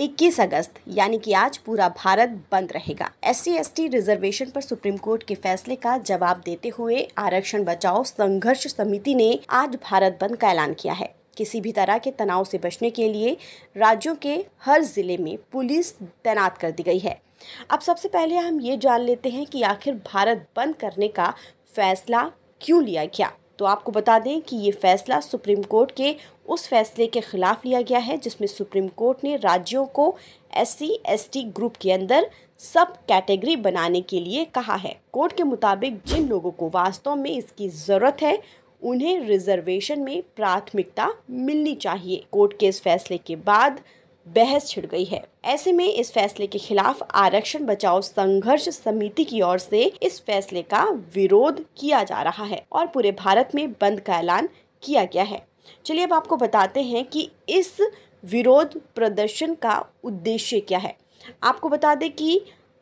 21 अगस्त यानी कि आज पूरा भारत बंद रहेगा एस सी रिजर्वेशन पर सुप्रीम कोर्ट के फैसले का जवाब देते हुए आरक्षण बचाओ संघर्ष समिति ने आज भारत बंद का ऐलान किया है किसी भी तरह के तनाव से बचने के लिए राज्यों के हर जिले में पुलिस तैनात कर दी गई है अब सबसे पहले हम ये जान लेते हैं कि आखिर भारत बंद करने का फैसला क्यों लिया गया तो आपको बता दें कि ये फैसला सुप्रीम कोर्ट के उस फैसले के ख़िलाफ़ लिया गया है जिसमें सुप्रीम कोर्ट ने राज्यों को एस सी ग्रुप के अंदर सब कैटेगरी बनाने के लिए कहा है कोर्ट के मुताबिक जिन लोगों को वास्तव में इसकी ज़रूरत है उन्हें रिजर्वेशन में प्राथमिकता मिलनी चाहिए कोर्ट के इस फैसले के बाद बहस छिड़ गई है ऐसे में इस फैसले के खिलाफ आरक्षण बचाओ संघर्ष समिति की ओर से इस फैसले का विरोध किया जा रहा है और पूरे भारत में बंद का ऐलान किया गया है चलिए अब आपको बताते हैं कि इस विरोध प्रदर्शन का उद्देश्य क्या है आपको बता दें कि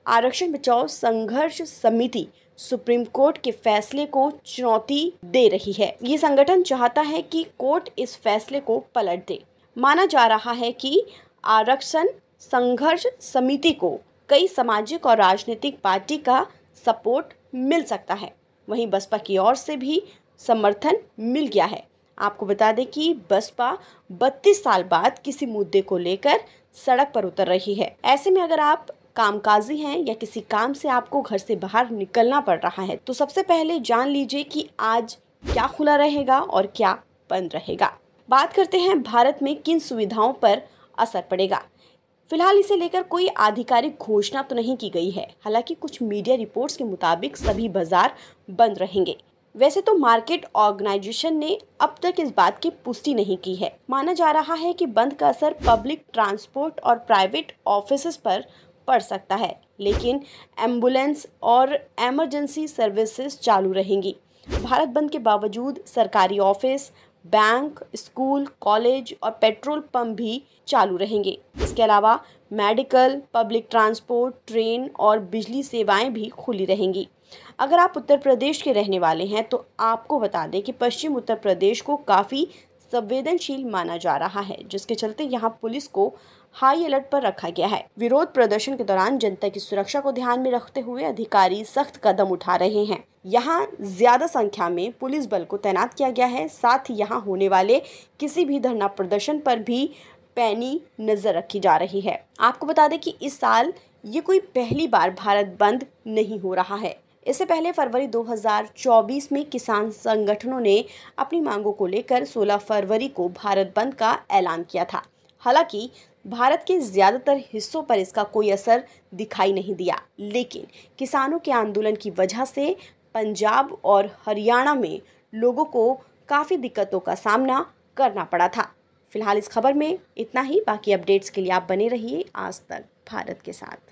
आरक्षण बचाओ संघर्ष समिति सुप्रीम कोर्ट के फैसले को चुनौती दे रही है ये संगठन चाहता है कि कोर्ट इस फैसले को पलट दे माना जा रहा है कि आरक्षण संघर्ष समिति को कई सामाजिक और राजनीतिक पार्टी का सपोर्ट मिल सकता है वहीं बसपा की ओर से भी समर्थन मिल गया है आपको बता दें कि बसपा 32 साल बाद किसी मुद्दे को लेकर सड़क पर उतर रही है ऐसे में अगर आप कामकाजी हैं या किसी काम से आपको घर से बाहर निकलना पड़ रहा है तो सबसे पहले जान लीजिए कि आज क्या खुला रहेगा और क्या बंद रहेगा बात करते हैं भारत में किन सुविधाओं पर असर पड़ेगा फिलहाल इसे लेकर कोई आधिकारिक घोषणा तो नहीं की गई है हालांकि कुछ मीडिया रिपोर्ट्स के मुताबिक सभी बाजार बंद रहेंगे वैसे तो मार्केट ऑर्गेनाइजेशन ने अब तक इस बात की पुष्टि नहीं की है माना जा रहा है कि बंद का असर पब्लिक ट्रांसपोर्ट और प्राइवेट ऑफिस पर पड़ सकता है लेकिन एम्बुलेंस और एमरजेंसी सर्विसेज चालू रहेंगी भारत बंद के बावजूद सरकारी ऑफिस बैंक स्कूल कॉलेज और पेट्रोल पंप भी चालू रहेंगे इसके अलावा मेडिकल पब्लिक ट्रांसपोर्ट ट्रेन और बिजली सेवाएं भी खुली रहेंगी अगर आप उत्तर प्रदेश के रहने वाले हैं तो आपको बता दें कि पश्चिम उत्तर प्रदेश को काफ़ी संवेदनशील माना जा रहा है जिसके चलते यहाँ पुलिस को हाई अलर्ट पर रखा गया है विरोध प्रदर्शन के दौरान जनता की सुरक्षा को ध्यान में रखते हुए अधिकारी सख्त कदम उठा रहे हैं यहाँ ज्यादा संख्या में पुलिस बल को तैनात किया गया है साथ ही यहाँ होने वाले किसी भी धरना प्रदर्शन पर भी पैनी नजर रखी जा रही है आपको बता दें कि इस साल ये कोई पहली बार भारत बंद नहीं हो रहा है इससे पहले फरवरी 2024 में किसान संगठनों ने अपनी मांगों को लेकर 16 फरवरी को भारत बंद का ऐलान किया था हालांकि भारत के ज़्यादातर हिस्सों पर इसका कोई असर दिखाई नहीं दिया लेकिन किसानों के आंदोलन की वजह से पंजाब और हरियाणा में लोगों को काफ़ी दिक्कतों का सामना करना पड़ा था फिलहाल इस खबर में इतना ही बाकी अपडेट्स के लिए आप बने रहिए आज तक भारत के साथ